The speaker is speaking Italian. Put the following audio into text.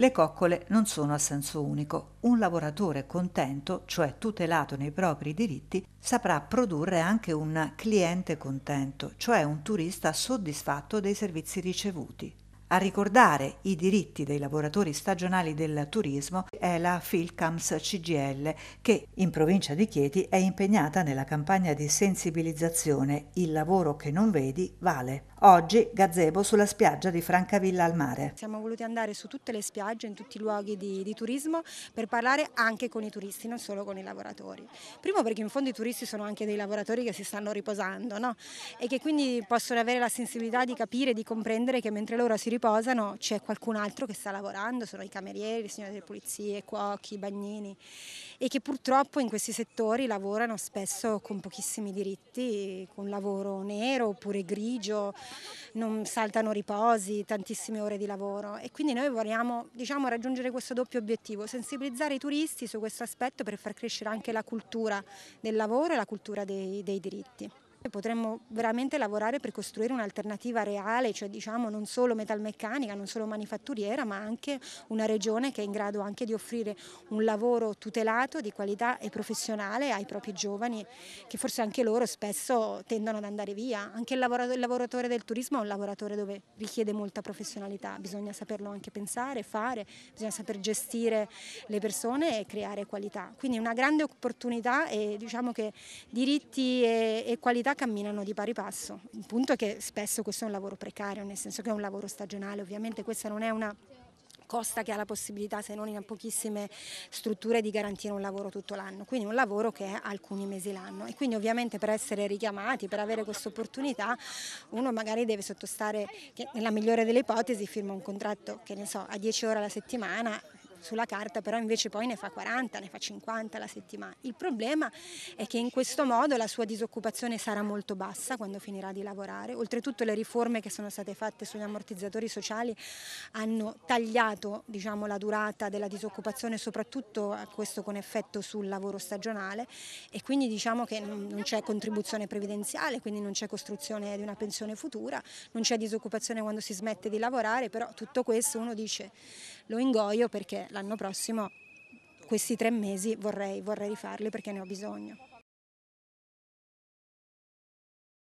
Le coccole non sono a senso unico. Un lavoratore contento, cioè tutelato nei propri diritti, saprà produrre anche un cliente contento, cioè un turista soddisfatto dei servizi ricevuti. A ricordare i diritti dei lavoratori stagionali del turismo è la Filcams CGL che in provincia di Chieti è impegnata nella campagna di sensibilizzazione Il lavoro che non vedi vale. Oggi gazebo sulla spiaggia di Francavilla al mare. Siamo voluti andare su tutte le spiagge, in tutti i luoghi di, di, turismo per parlare anche con i turisti, non solo con i lavoratori. Primo perché in fondo i turisti sono anche dei lavoratori che si stanno riposando no? e che quindi possono avere la sensibilità di capire, di comprendere che mentre loro si riposano riposano c'è qualcun altro che sta lavorando, sono i camerieri, le signore delle pulizie, i cuochi, i bagnini e che purtroppo in questi settori lavorano spesso con pochissimi diritti, con lavoro nero oppure grigio, non saltano riposi, tantissime ore di lavoro e quindi noi vogliamo diciamo, raggiungere questo doppio obiettivo, sensibilizzare i turisti su questo aspetto per far crescere anche la cultura del lavoro e la cultura dei, dei diritti. Potremmo veramente lavorare per costruire un'alternativa reale, cioè diciamo non solo metalmeccanica, non solo manifatturiera, ma anche una regione che è in grado anche di offrire un lavoro tutelato, di qualità e professionale ai propri giovani, che forse anche loro spesso tendono ad andare via. Anche il lavoratore del turismo è un lavoratore dove richiede molta professionalità, bisogna saperlo anche pensare, fare, bisogna saper gestire le persone e creare qualità. Quindi una grande opportunità e diciamo che diritti e, e qualità società camminano di pari passo. Il punto è che spesso questo è un lavoro precario, nel senso che è un lavoro stagionale, ovviamente questa non è una costa che ha la possibilità, se non in pochissime strutture, di garantire un lavoro tutto l'anno, quindi un lavoro che è alcuni mesi l'anno e quindi ovviamente per essere richiamati, per avere questa opportunità, uno magari deve sottostare, che nella migliore delle ipotesi firma un contratto, che ne so, a 10 ore alla settimana sulla carta, però invece poi ne fa 40, ne fa 50 la settimana. Il problema è che in questo modo la sua disoccupazione sarà molto bassa quando finirà di lavorare. Oltretutto le riforme che sono state fatte sugli ammortizzatori sociali hanno tagliato diciamo, la durata della disoccupazione, soprattutto questo con effetto sul lavoro stagionale e quindi diciamo che non c'è contribuzione previdenziale, quindi non c'è costruzione di una pensione futura, non c'è disoccupazione quando si smette di lavorare, però tutto questo uno dice lo ingoio perché l'anno prossimo questi tre mesi vorrei, vorrei rifarli perché ne ho bisogno.